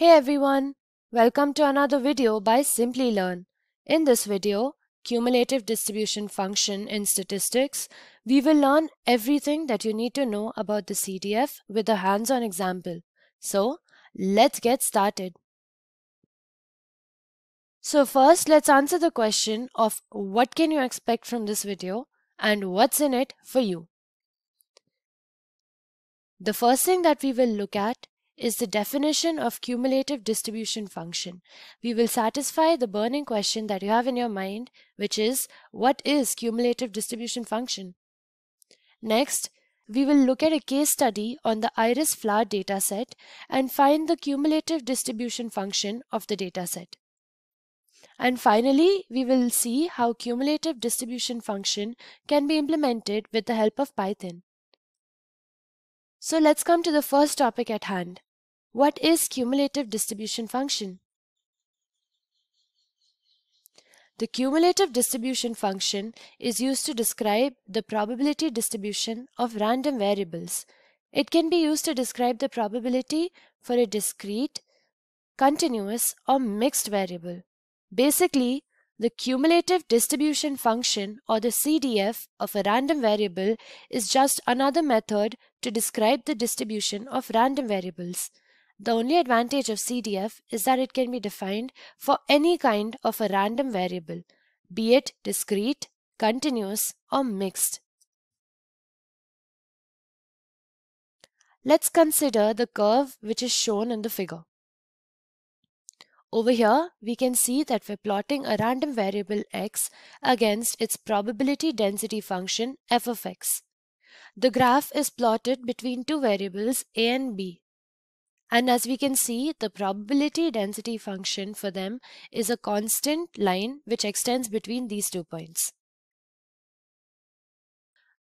Hey everyone, welcome to another video by Simply Learn. In this video, cumulative distribution function in statistics, we will learn everything that you need to know about the CDF with a hands-on example. So, let's get started. So first, let's answer the question of what can you expect from this video and what's in it for you. The first thing that we will look at is the definition of cumulative distribution function. We will satisfy the burning question that you have in your mind, which is, what is cumulative distribution function? Next, we will look at a case study on the iris flower dataset and find the cumulative distribution function of the dataset. And finally, we will see how cumulative distribution function can be implemented with the help of Python. So let's come to the first topic at hand, what is cumulative distribution function? The cumulative distribution function is used to describe the probability distribution of random variables. It can be used to describe the probability for a discrete, continuous or mixed variable. Basically, the cumulative distribution function or the CDF of a random variable is just another method to describe the distribution of random variables. The only advantage of CDF is that it can be defined for any kind of a random variable, be it discrete, continuous, or mixed. Let's consider the curve which is shown in the figure. Over here, we can see that we're plotting a random variable x against its probability density function f of x. The graph is plotted between two variables a and b. And as we can see, the probability density function for them is a constant line which extends between these two points.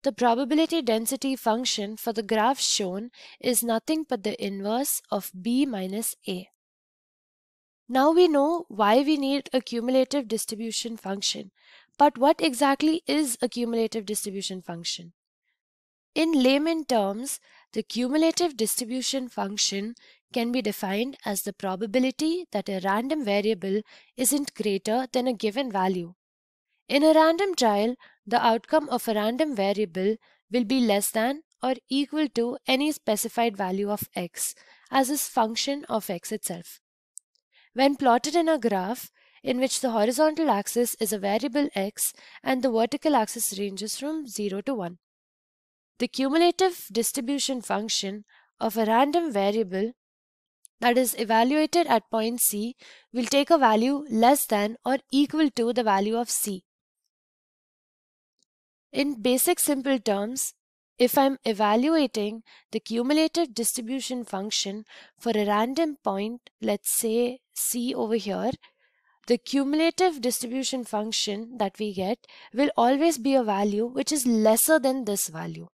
The probability density function for the graph shown is nothing but the inverse of b minus a. Now we know why we need a cumulative distribution function. But what exactly is a cumulative distribution function? In layman terms, the cumulative distribution function can be defined as the probability that a random variable isn't greater than a given value. In a random trial, the outcome of a random variable will be less than or equal to any specified value of x as is function of x itself. When plotted in a graph, in which the horizontal axis is a variable x and the vertical axis ranges from 0 to 1 the cumulative distribution function of a random variable that is evaluated at point C will take a value less than or equal to the value of C. In basic simple terms, if I'm evaluating the cumulative distribution function for a random point, let's say C over here, the cumulative distribution function that we get will always be a value which is lesser than this value.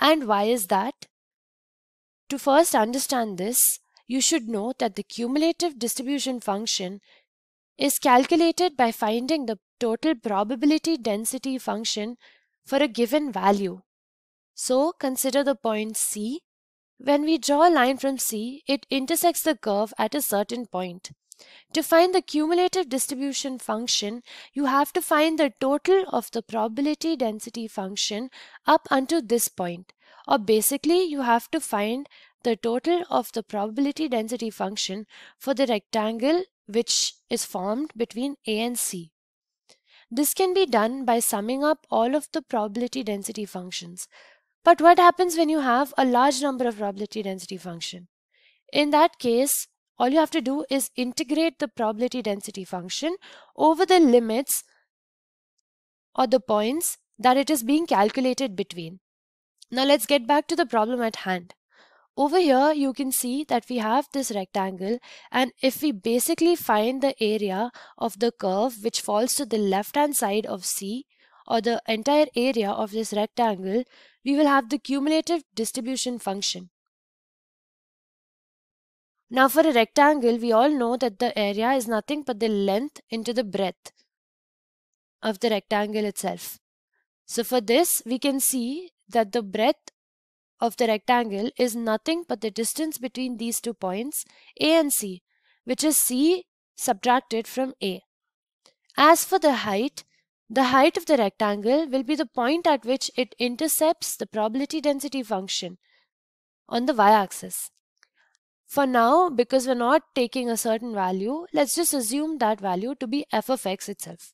And why is that? To first understand this, you should know that the cumulative distribution function is calculated by finding the total probability density function for a given value. So consider the point C. When we draw a line from C, it intersects the curve at a certain point. To find the cumulative distribution function, you have to find the total of the probability density function up until this point. Or basically, you have to find the total of the probability density function for the rectangle which is formed between A and C. This can be done by summing up all of the probability density functions. But what happens when you have a large number of probability density function? In that case, all you have to do is integrate the probability density function over the limits or the points that it is being calculated between. Now let's get back to the problem at hand. Over here you can see that we have this rectangle and if we basically find the area of the curve which falls to the left hand side of C or the entire area of this rectangle, we will have the cumulative distribution function. Now for a rectangle, we all know that the area is nothing but the length into the breadth of the rectangle itself. So for this, we can see that the breadth of the rectangle is nothing but the distance between these two points, A and C, which is C subtracted from A. As for the height, the height of the rectangle will be the point at which it intercepts the probability density function on the y-axis. For now, because we're not taking a certain value, let's just assume that value to be f of x itself.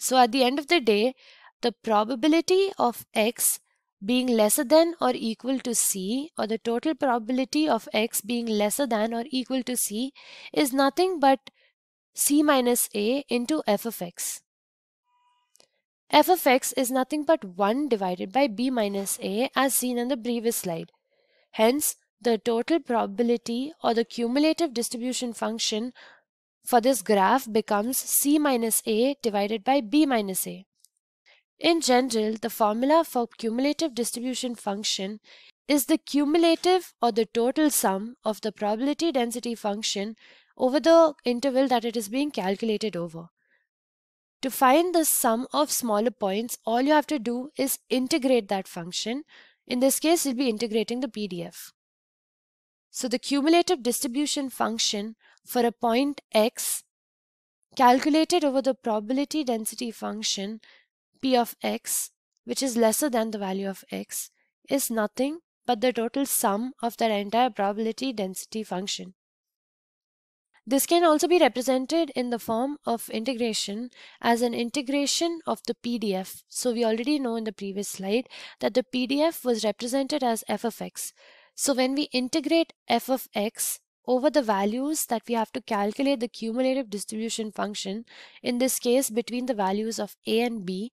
So at the end of the day, the probability of x being lesser than or equal to c or the total probability of x being lesser than or equal to c is nothing but c minus a into f of x. f of x is nothing but 1 divided by b minus a as seen in the previous slide. Hence, the total probability or the cumulative distribution function for this graph becomes c minus a divided by b minus a. In general, the formula for cumulative distribution function is the cumulative or the total sum of the probability density function over the interval that it is being calculated over. To find the sum of smaller points, all you have to do is integrate that function. In this case, you'll be integrating the PDF. So the cumulative distribution function for a point x calculated over the probability density function p of x, which is lesser than the value of x, is nothing but the total sum of that entire probability density function. This can also be represented in the form of integration as an integration of the PDF. So we already know in the previous slide that the PDF was represented as f of x. So when we integrate f of x over the values that we have to calculate the cumulative distribution function, in this case between the values of a and b,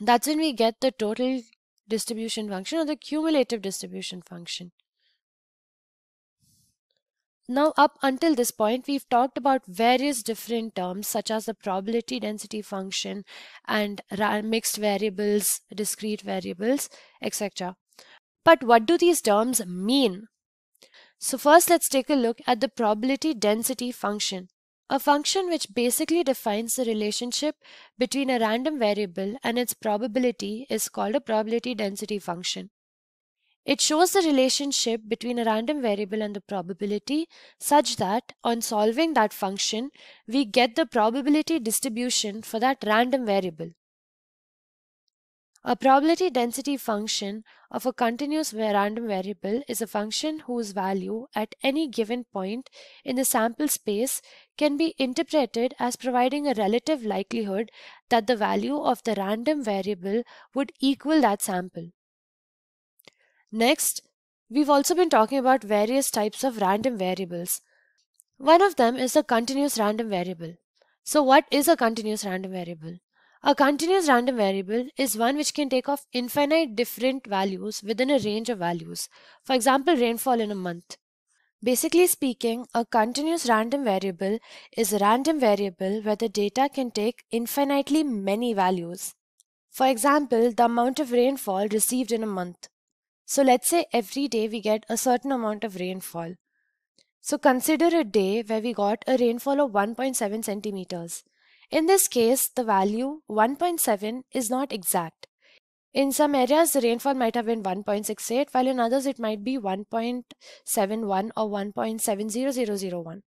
that's when we get the total distribution function or the cumulative distribution function. Now up until this point we've talked about various different terms such as the probability density function and mixed variables, discrete variables, etc. But what do these terms mean? So first let's take a look at the probability density function, a function which basically defines the relationship between a random variable and its probability is called a probability density function. It shows the relationship between a random variable and the probability such that on solving that function, we get the probability distribution for that random variable. A probability density function of a continuous random variable is a function whose value at any given point in the sample space can be interpreted as providing a relative likelihood that the value of the random variable would equal that sample. Next, we've also been talking about various types of random variables. One of them is a continuous random variable. So what is a continuous random variable? A continuous random variable is one which can take off infinite different values within a range of values. For example, rainfall in a month. Basically speaking, a continuous random variable is a random variable where the data can take infinitely many values. For example, the amount of rainfall received in a month. So let's say every day we get a certain amount of rainfall. So consider a day where we got a rainfall of 1.7 centimeters. In this case, the value 1.7 is not exact. In some areas, the rainfall might have been 1.68, while in others it might be 1.71 or 1.70001.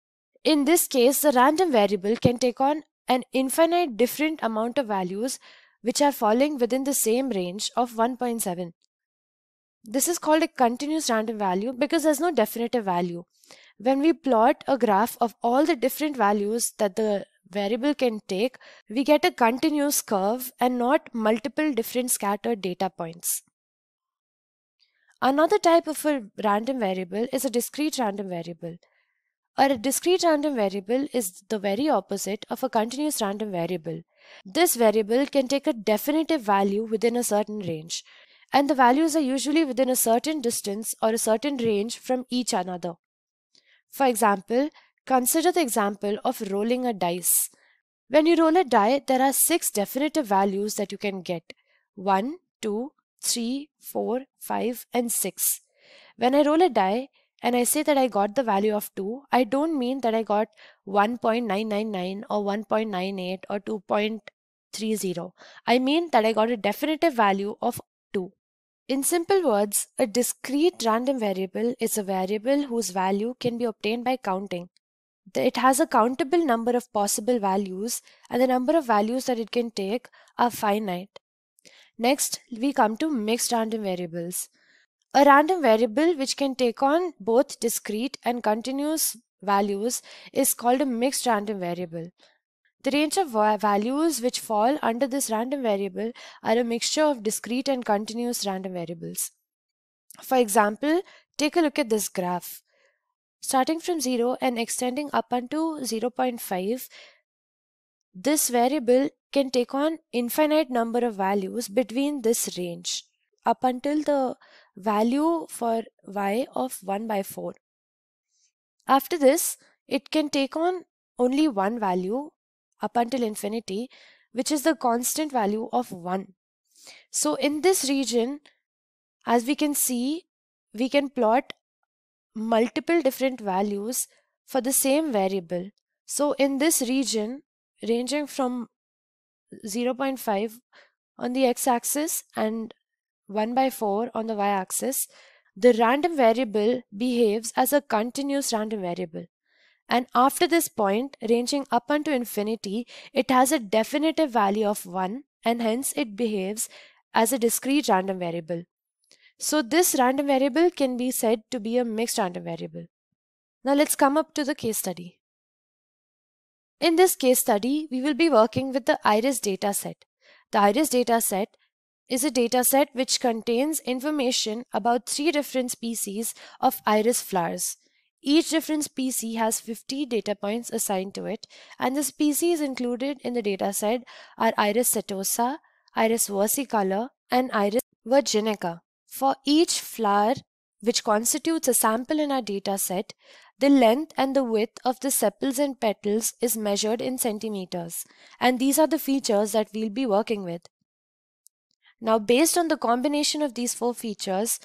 In this case, the random variable can take on an infinite different amount of values which are falling within the same range of 1.7. This is called a continuous random value because there's no definitive value. When we plot a graph of all the different values that the variable can take, we get a continuous curve and not multiple different scattered data points. Another type of a random variable is a discrete random variable. A discrete random variable is the very opposite of a continuous random variable. This variable can take a definitive value within a certain range, and the values are usually within a certain distance or a certain range from each another. For example, Consider the example of rolling a dice. When you roll a die, there are six definitive values that you can get 1, 2, 3, 4, 5, and 6. When I roll a die and I say that I got the value of 2, I don't mean that I got 1.999 or 1.98 or 2.30. I mean that I got a definitive value of 2. In simple words, a discrete random variable is a variable whose value can be obtained by counting. It has a countable number of possible values and the number of values that it can take are finite. Next, we come to mixed random variables. A random variable which can take on both discrete and continuous values is called a mixed random variable. The range of values which fall under this random variable are a mixture of discrete and continuous random variables. For example, take a look at this graph starting from 0 and extending up unto 0.5 this variable can take on infinite number of values between this range up until the value for y of 1 by 4. After this, it can take on only one value up until infinity, which is the constant value of 1. So in this region, as we can see, we can plot multiple different values for the same variable. So in this region, ranging from 0.5 on the x-axis and 1 by 4 on the y-axis, the random variable behaves as a continuous random variable. And after this point, ranging up unto infinity, it has a definitive value of 1 and hence it behaves as a discrete random variable. So this random variable can be said to be a mixed random variable. Now let's come up to the case study. In this case study, we will be working with the IRIS dataset. The IRIS dataset is a dataset which contains information about three different species of iris flowers. Each different species has 50 data points assigned to it, and the species included in the dataset are Iris setosa, Iris versicolor, and Iris virginica. For each flower, which constitutes a sample in our data set, the length and the width of the sepals and petals is measured in centimeters, and these are the features that we'll be working with. Now, based on the combination of these four features,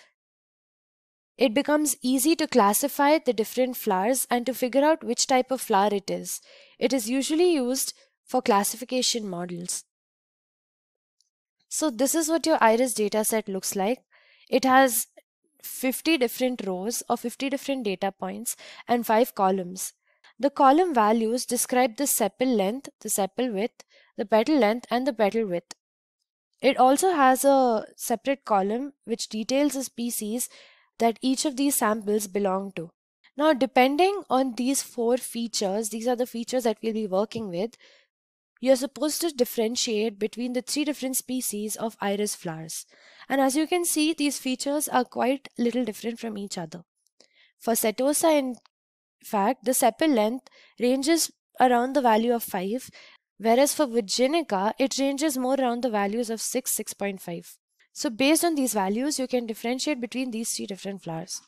it becomes easy to classify the different flowers and to figure out which type of flower it is. It is usually used for classification models. So this is what your iris dataset looks like. It has 50 different rows or 50 different data points and 5 columns. The column values describe the sepal length, the sepal width, the petal length and the petal width. It also has a separate column which details the species that each of these samples belong to. Now depending on these four features, these are the features that we'll be working with, you are supposed to differentiate between the three different species of iris flowers. And as you can see, these features are quite little different from each other. For setosa, in fact, the sepal length ranges around the value of 5, whereas for virginica, it ranges more around the values of 6, 6.5. So based on these values, you can differentiate between these three different flowers.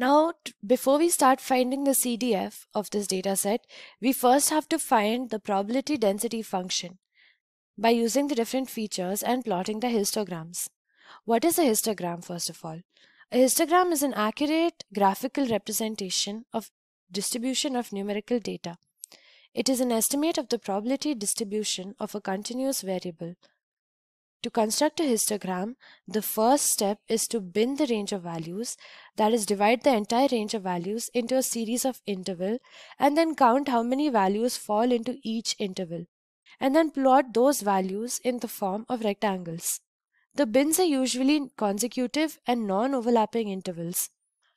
Now, before we start finding the CDF of this dataset, we first have to find the probability density function by using the different features and plotting the histograms. What is a histogram, first of all? A histogram is an accurate graphical representation of distribution of numerical data. It is an estimate of the probability distribution of a continuous variable to construct a histogram, the first step is to bin the range of values, that is divide the entire range of values into a series of interval and then count how many values fall into each interval and then plot those values in the form of rectangles. The bins are usually consecutive and non-overlapping intervals.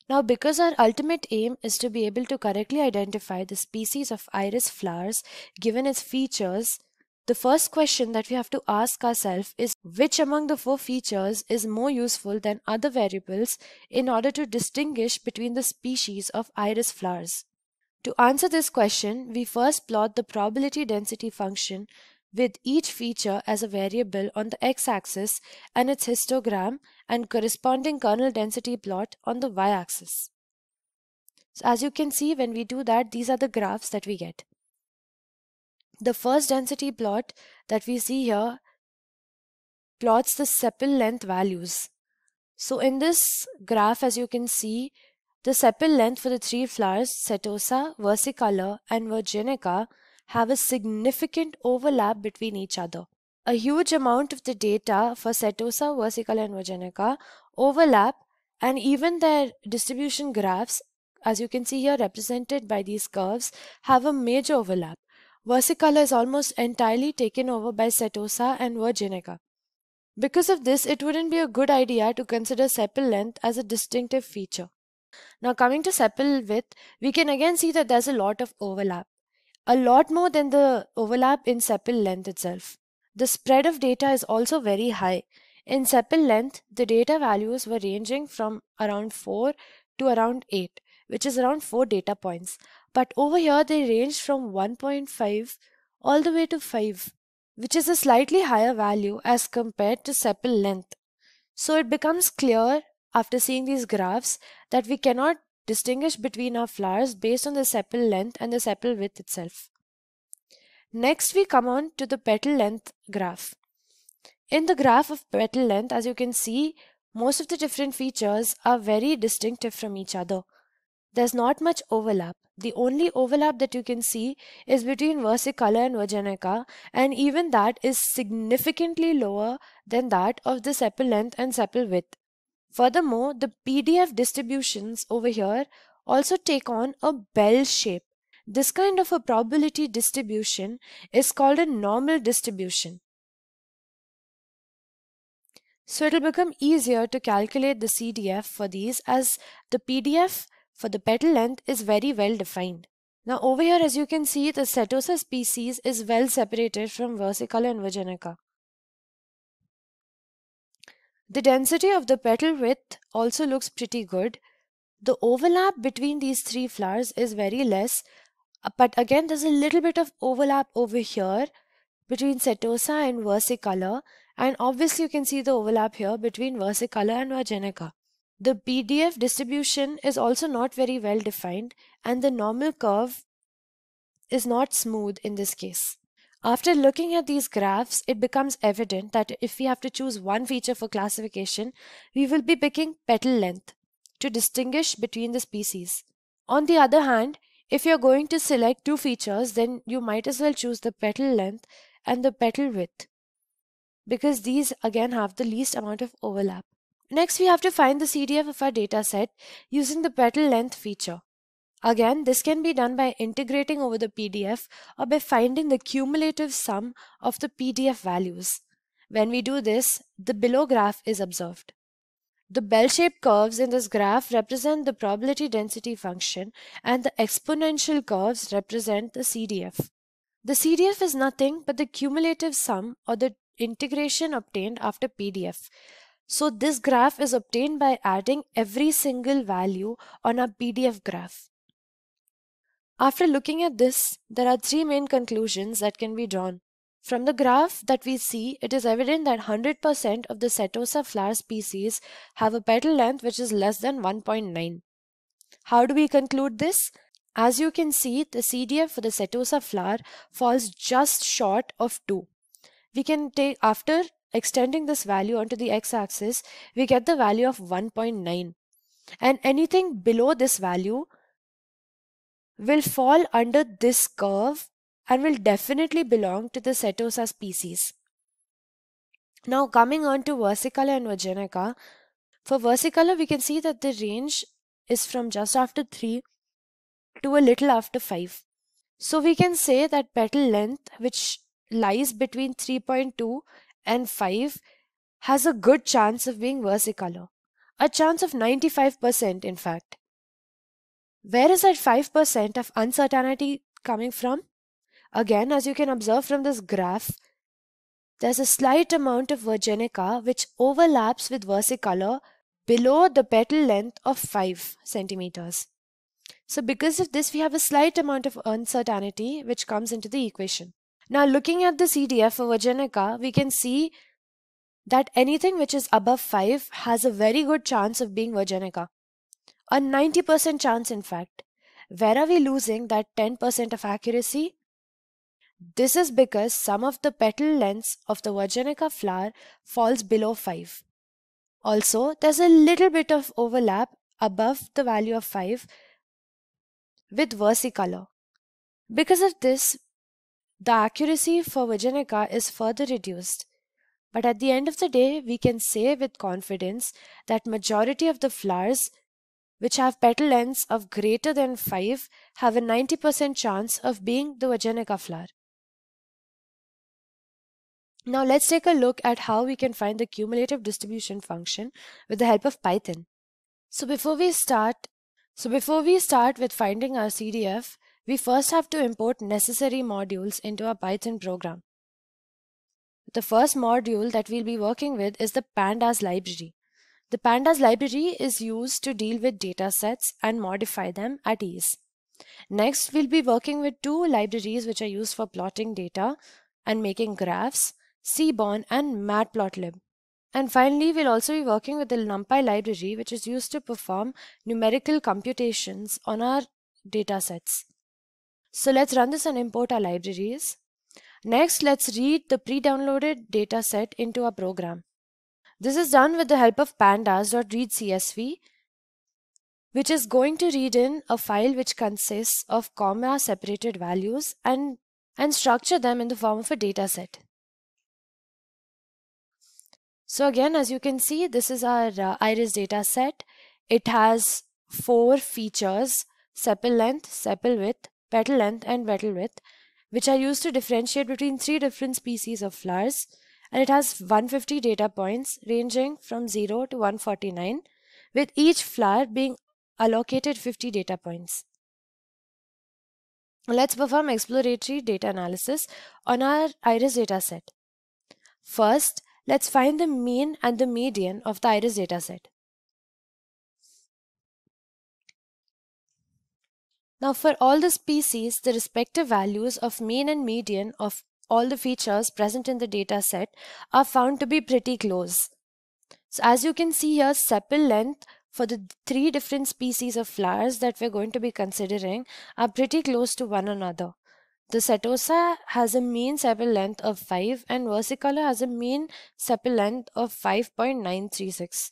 Now because our ultimate aim is to be able to correctly identify the species of iris flowers given its features, the first question that we have to ask ourselves is which among the four features is more useful than other variables in order to distinguish between the species of iris flowers. To answer this question, we first plot the probability density function with each feature as a variable on the x-axis and its histogram and corresponding kernel density plot on the y-axis. So as you can see, when we do that, these are the graphs that we get. The first density plot that we see here plots the sepal length values. So in this graph, as you can see, the sepal length for the three flowers, setosa, versicolor, and virginica, have a significant overlap between each other. A huge amount of the data for setosa, versicolor, and virginica overlap, and even their distribution graphs, as you can see here represented by these curves, have a major overlap versicolor is almost entirely taken over by setosa and virginica. Because of this, it wouldn't be a good idea to consider sepal length as a distinctive feature. Now coming to sepal width, we can again see that there's a lot of overlap. A lot more than the overlap in sepal length itself. The spread of data is also very high. In sepal length, the data values were ranging from around 4 to around 8, which is around 4 data points. But over here, they range from 1.5 all the way to 5, which is a slightly higher value as compared to sepal length. So it becomes clear after seeing these graphs that we cannot distinguish between our flowers based on the sepal length and the sepal width itself. Next, we come on to the petal length graph. In the graph of petal length, as you can see, most of the different features are very distinctive from each other. There's not much overlap. The only overlap that you can see is between versicolor and virginica, and even that is significantly lower than that of the sepal length and sepal width. Furthermore, the PDF distributions over here also take on a bell shape. This kind of a probability distribution is called a normal distribution. So it will become easier to calculate the CDF for these as the PDF for the petal length is very well defined. Now over here as you can see the setosa species is well separated from versicolor and virginica. The density of the petal width also looks pretty good. The overlap between these three flowers is very less uh, but again there's a little bit of overlap over here between setosa and versicolor and obviously you can see the overlap here between versicolor and virginica. The BDF distribution is also not very well defined and the normal curve is not smooth in this case. After looking at these graphs, it becomes evident that if we have to choose one feature for classification, we will be picking petal length to distinguish between the species. On the other hand, if you're going to select two features, then you might as well choose the petal length and the petal width because these again have the least amount of overlap. Next, we have to find the CDF of our dataset using the petal length feature. Again, this can be done by integrating over the PDF or by finding the cumulative sum of the PDF values. When we do this, the below graph is observed. The bell-shaped curves in this graph represent the probability density function and the exponential curves represent the CDF. The CDF is nothing but the cumulative sum or the integration obtained after PDF. So this graph is obtained by adding every single value on a PDF graph. After looking at this, there are three main conclusions that can be drawn. From the graph that we see, it is evident that 100% of the Setosa flower species have a petal length which is less than 1.9. How do we conclude this? As you can see, the CDF for the Setosa flower falls just short of 2. We can take after Extending this value onto the x-axis, we get the value of 1.9. And anything below this value will fall under this curve and will definitely belong to the Setosa species. Now coming on to versicolor and virginica, for versicolor we can see that the range is from just after 3 to a little after 5. So we can say that petal length which lies between 3.2 and 5 has a good chance of being versicolor. A chance of 95% in fact. Where is that 5% of uncertainty coming from? Again, as you can observe from this graph, there's a slight amount of virginica which overlaps with versicolor below the petal length of 5 centimeters. So because of this, we have a slight amount of uncertainty which comes into the equation. Now looking at the CDF for Virginica, we can see that anything which is above 5 has a very good chance of being Virginica. A 90% chance in fact. Where are we losing that 10% of accuracy? This is because some of the petal lengths of the Virginica flower falls below 5. Also, there's a little bit of overlap above the value of 5 with versicolor. Because of this, the accuracy for Virginica is further reduced, but at the end of the day, we can say with confidence that majority of the flowers which have petal lengths of greater than 5 have a 90% chance of being the Virginica flower. Now let's take a look at how we can find the cumulative distribution function with the help of Python. So before we start, so before we start with finding our CDF, we first have to import necessary modules into our Python program. The first module that we'll be working with is the pandas library. The pandas library is used to deal with data sets and modify them at ease. Next, we'll be working with two libraries which are used for plotting data and making graphs, Seaborn and Matplotlib. And finally, we'll also be working with the NumPy library which is used to perform numerical computations on our data sets. So let's run this and import our libraries. Next, let's read the pre-downloaded data set into our program. This is done with the help of pandas.readcsv, which is going to read in a file which consists of comma-separated values and, and structure them in the form of a data set. So again, as you can see, this is our uh, iris data set. It has four features, sepal length, sepal width, petal length, and petal width, which are used to differentiate between three different species of flowers. And it has 150 data points ranging from 0 to 149, with each flower being allocated 50 data points. Let's perform exploratory data analysis on our iris dataset. First, let's find the mean and the median of the iris dataset. Now for all the species, the respective values of mean and median of all the features present in the data set are found to be pretty close. So as you can see here, sepal length for the three different species of flowers that we're going to be considering are pretty close to one another. The setosa has a mean sepal length of 5 and versicolor has a mean sepal length of 5.936.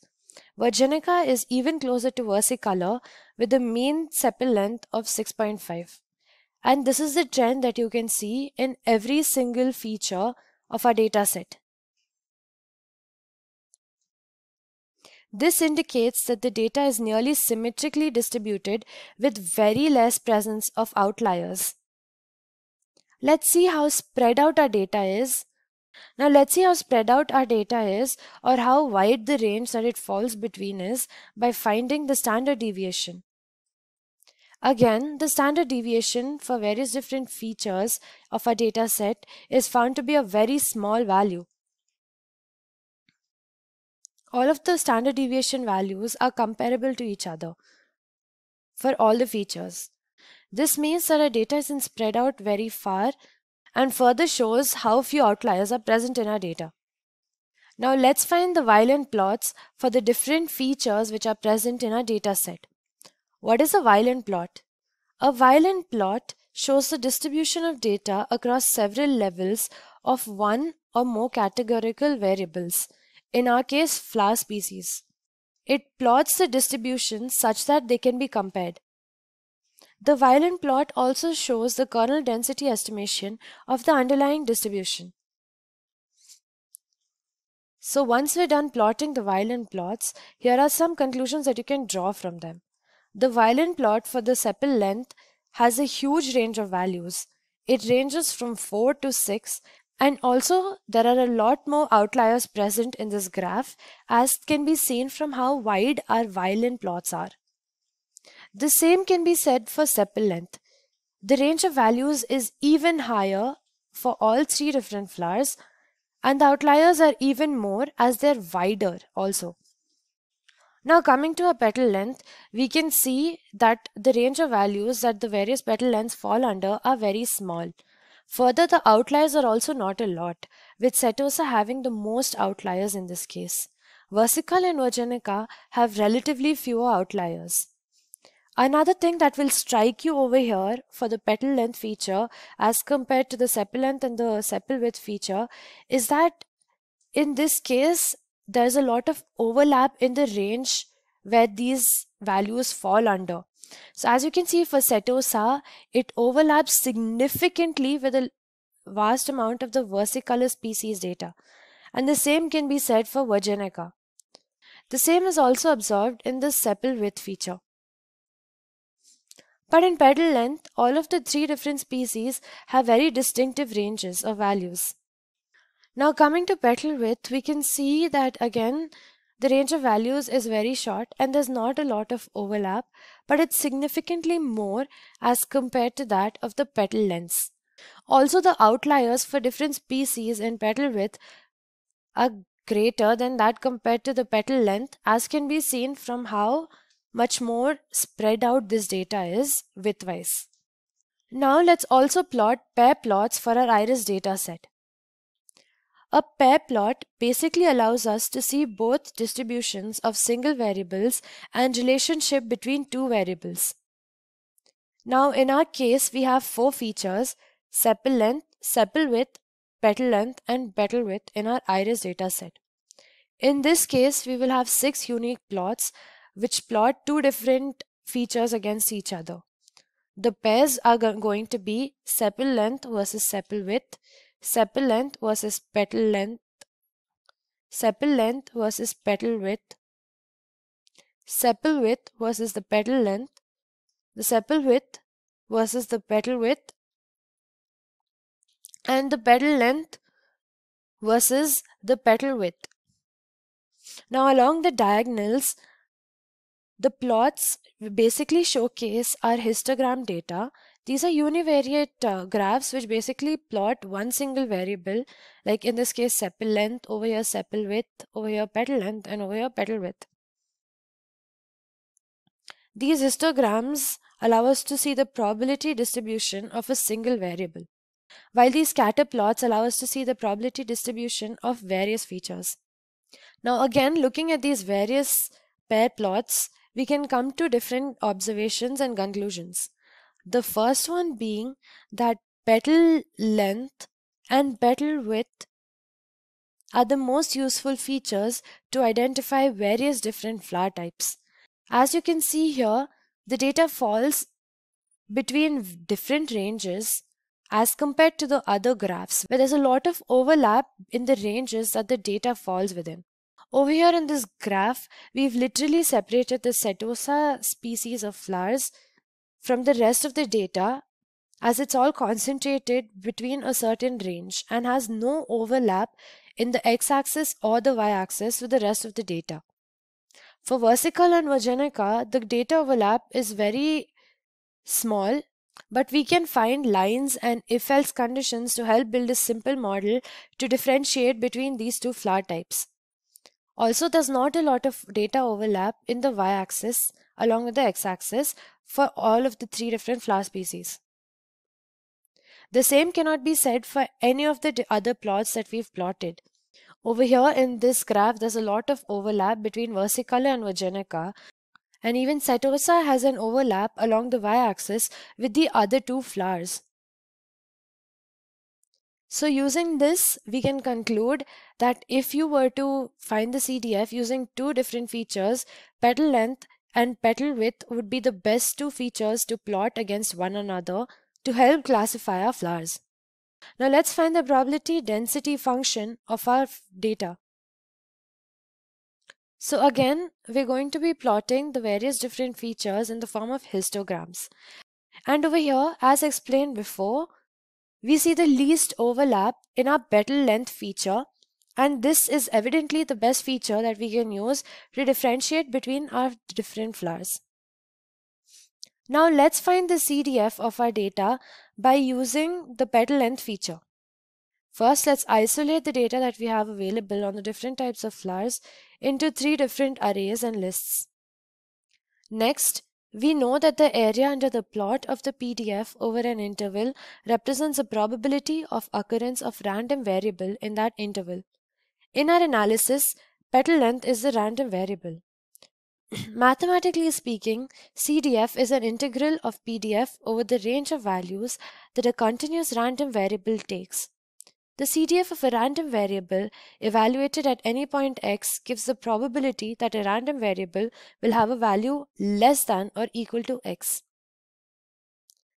Virginica is even closer to versicolor with a mean sepal length of 6.5. And this is the trend that you can see in every single feature of our data set. This indicates that the data is nearly symmetrically distributed with very less presence of outliers. Let's see how spread out our data is now let's see how spread out our data is or how wide the range that it falls between is by finding the standard deviation. Again, the standard deviation for various different features of our data set is found to be a very small value. All of the standard deviation values are comparable to each other for all the features. This means that our data isn't spread out very far and further shows how few outliers are present in our data. Now let's find the violin plots for the different features which are present in our data set. What is a violin plot? A violin plot shows the distribution of data across several levels of one or more categorical variables, in our case flower species. It plots the distribution such that they can be compared. The violin plot also shows the kernel density estimation of the underlying distribution. So once we're done plotting the violin plots, here are some conclusions that you can draw from them. The violin plot for the sepal length has a huge range of values. It ranges from 4 to 6 and also there are a lot more outliers present in this graph as can be seen from how wide our violin plots are. The same can be said for sepal length. The range of values is even higher for all three different flowers and the outliers are even more as they're wider also. Now coming to a petal length, we can see that the range of values that the various petal lengths fall under are very small. Further, the outliers are also not a lot, with setosa having the most outliers in this case. versicolor and virginica have relatively fewer outliers. Another thing that will strike you over here for the petal length feature as compared to the sepal length and the sepal width feature is that in this case, there's a lot of overlap in the range where these values fall under. So as you can see for setosa, it overlaps significantly with a vast amount of the versicolor species data. And the same can be said for virginica. The same is also observed in the sepal width feature. But in petal length, all of the three different species have very distinctive ranges of values. Now coming to petal width, we can see that again the range of values is very short and there's not a lot of overlap, but it's significantly more as compared to that of the petal lengths. Also, the outliers for different species in petal width are greater than that compared to the petal length as can be seen from how much more spread out this data is widthwise. Now let's also plot pair plots for our iris dataset. A pair plot basically allows us to see both distributions of single variables and relationship between two variables. Now in our case, we have four features, sepal length, sepal width, petal length and petal width in our iris dataset. In this case, we will have six unique plots which plot two different features against each other. The pairs are going to be sepal length versus sepal width, sepal length versus petal length, sepal length versus petal width, sepal width versus the petal length, the sepal width versus the petal width, and the petal length versus the petal width. Now along the diagonals, the plots basically showcase our histogram data. These are univariate uh, graphs which basically plot one single variable, like in this case, sepal length, over here sepal width, over here petal length, and over here petal width. These histograms allow us to see the probability distribution of a single variable, while these scatter plots allow us to see the probability distribution of various features. Now again, looking at these various pair plots, we can come to different observations and conclusions. The first one being that petal length and petal width are the most useful features to identify various different flower types. As you can see here, the data falls between different ranges as compared to the other graphs where there's a lot of overlap in the ranges that the data falls within. Over here in this graph, we've literally separated the setosa species of flowers from the rest of the data as it's all concentrated between a certain range and has no overlap in the x-axis or the y-axis with the rest of the data. For versicolor and virginica, the data overlap is very small, but we can find lines and if-else conditions to help build a simple model to differentiate between these two flower types. Also, there's not a lot of data overlap in the y-axis along with the x-axis for all of the three different flower species. The same cannot be said for any of the other plots that we've plotted. Over here in this graph, there's a lot of overlap between versicolor and virginica, and even setosa has an overlap along the y-axis with the other two flowers. So using this, we can conclude that if you were to find the CDF using two different features, petal length and petal width would be the best two features to plot against one another to help classify our flowers. Now let's find the probability density function of our data. So again, we're going to be plotting the various different features in the form of histograms. And over here, as explained before, we see the least overlap in our petal length feature and this is evidently the best feature that we can use to differentiate between our different flowers. Now let's find the CDF of our data by using the petal length feature. First, let's isolate the data that we have available on the different types of flowers into three different arrays and lists. Next, we know that the area under the plot of the PDF over an interval represents the probability of occurrence of random variable in that interval. In our analysis, petal length is the random variable. Mathematically speaking, CDF is an integral of PDF over the range of values that a continuous random variable takes. The CDF of a random variable evaluated at any point x gives the probability that a random variable will have a value less than or equal to x.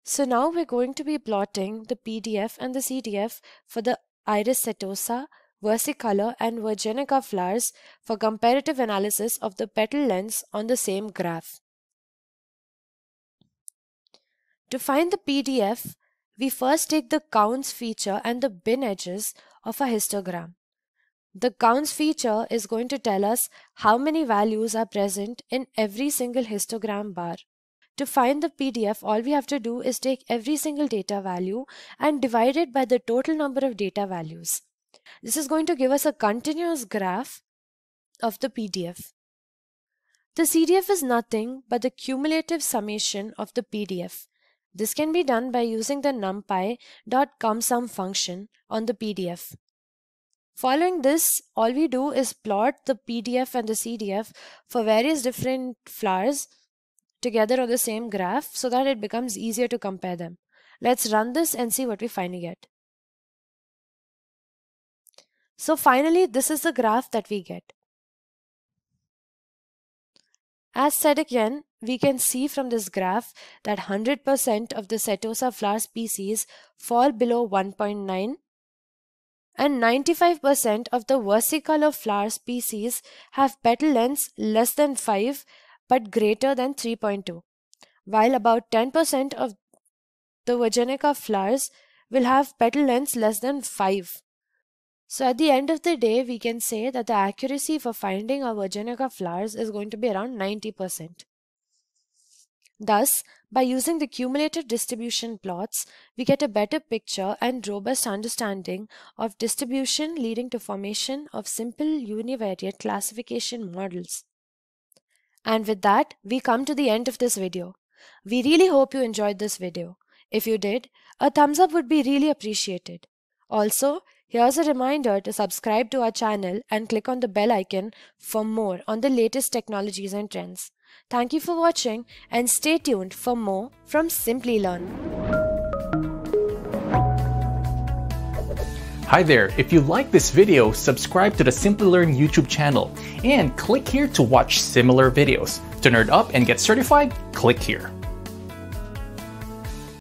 So now we're going to be plotting the PDF and the CDF for the Iris setosa, versicolor and virginica flowers for comparative analysis of the petal lengths on the same graph. To find the PDF, we first take the counts feature and the bin edges of a histogram. The counts feature is going to tell us how many values are present in every single histogram bar. To find the PDF, all we have to do is take every single data value and divide it by the total number of data values. This is going to give us a continuous graph of the PDF. The CDF is nothing but the cumulative summation of the PDF. This can be done by using the numpy.comSum function on the PDF. Following this, all we do is plot the PDF and the CDF for various different flowers together on the same graph so that it becomes easier to compare them. Let's run this and see what we finally get. So finally, this is the graph that we get. As said again, we can see from this graph that 100% of the Setosa flower species fall below 1.9 and 95% of the versicolor flower species have petal lengths less than 5 but greater than 3.2, while about 10% of the Virginica flowers will have petal lengths less than 5. So at the end of the day, we can say that the accuracy for finding our Virginica flowers is going to be around 90%. Thus, by using the cumulative distribution plots, we get a better picture and robust understanding of distribution leading to formation of simple univariate classification models. And with that, we come to the end of this video. We really hope you enjoyed this video. If you did, a thumbs up would be really appreciated. Also, Here's a reminder to subscribe to our channel and click on the bell icon for more on the latest technologies and trends. Thank you for watching and stay tuned for more from Simply Learn. Hi there, if you like this video, subscribe to the Simply Learn YouTube channel and click here to watch similar videos. To nerd up and get certified, click here.